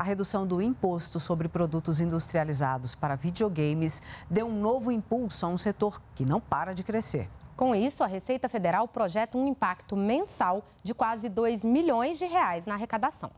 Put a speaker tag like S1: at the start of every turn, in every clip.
S1: A redução do imposto sobre produtos industrializados para videogames deu um novo impulso a um setor que não para de crescer.
S2: Com isso, a Receita Federal projeta um impacto mensal de quase 2 milhões de reais na arrecadação.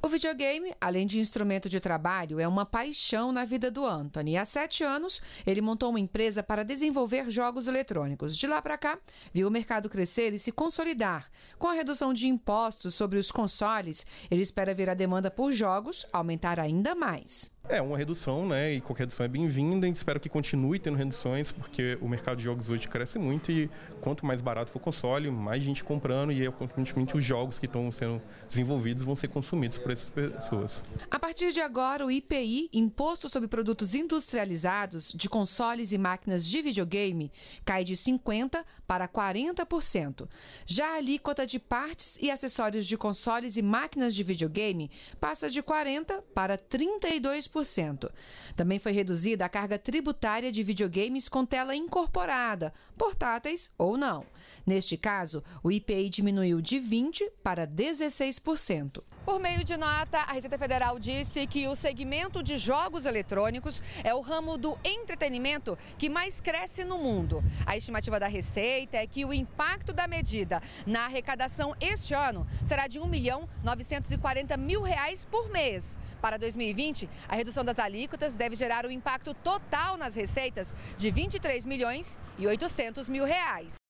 S1: O videogame, além de instrumento de trabalho, é uma paixão na vida do Anthony. Há sete anos, ele montou uma empresa para desenvolver jogos eletrônicos. De lá para cá, viu o mercado crescer e se consolidar. Com a redução de impostos sobre os consoles, ele espera ver a demanda por jogos aumentar ainda mais.
S3: É, uma redução, né? E qualquer redução é bem-vinda. A gente espera que continue tendo reduções, porque o mercado de jogos hoje cresce muito e quanto mais barato for o console, mais gente comprando e, consequentemente, os jogos que estão sendo desenvolvidos vão ser consumidos por essas pessoas.
S1: A partir de agora, o IPI, Imposto sobre Produtos Industrializados de Consoles e Máquinas de Videogame, cai de 50% para 40%. Já a alíquota de partes e acessórios de consoles e máquinas de videogame passa de 40% para 32%. 10%. Também foi reduzida a carga tributária de videogames com tela incorporada, portáteis ou não. Neste caso, o IPI diminuiu de 20% para 16%. Por meio de nota, a Receita Federal disse que o segmento de jogos eletrônicos é o ramo do entretenimento que mais cresce no mundo. A estimativa da Receita é que o impacto da medida na arrecadação este ano será de R$ milhão mil reais por mês. Para 2020, a redução redução das alíquotas deve gerar um impacto total nas receitas de 23 milhões e 800 mil reais.